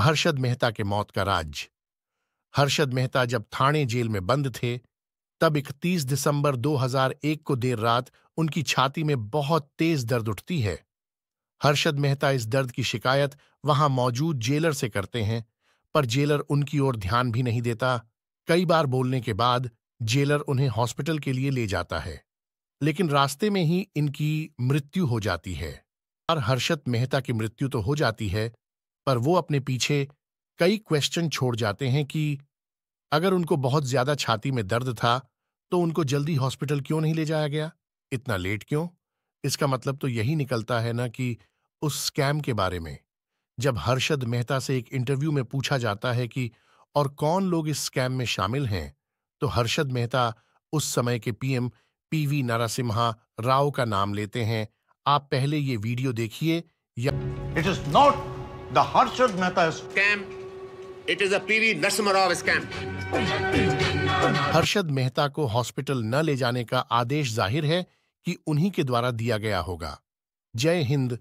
हर्षद मेहता के मौत का राज हर्षद मेहता जब थाने जेल में बंद थे तब 31 दिसंबर 2001 को देर रात उनकी छाती में बहुत तेज दर्द उठती है हर्षद मेहता इस दर्द की शिकायत वहां मौजूद जेलर से करते हैं पर जेलर उनकी ओर ध्यान भी नहीं देता कई बार बोलने के बाद जेलर उन्हें हॉस्पिटल के लिए ले जाता है लेकिन रास्ते में ही इनकी मृत्यु हो जाती है और हर्षद मेहता की मृत्यु तो हो जाती है पर वो अपने पीछे कई क्वेश्चन छोड़ जाते हैं कि अगर उनको बहुत ज्यादा छाती में दर्द था तो उनको जल्दी हॉस्पिटल क्यों नहीं ले जाया गया इतना लेट क्यों इसका मतलब तो यही निकलता है ना कि उस स्कैम के बारे में जब हर्षद मेहता से एक इंटरव्यू में पूछा जाता है कि और कौन लोग इस स्कैम में शामिल हैं तो हर्षद मेहता उस समय के पीएम पीवी नरसिम्हा राव का नाम लेते हैं आप पहले ये वीडियो देखिए या it is not The Harshad Mehta scam. It is a PV Narasimha scam. Harshad Mehta को हॉस्पिटल न ले जाने का आदेश जाहिर है कि उन्हीं के द्वारा दिया गया होगा जय हिंद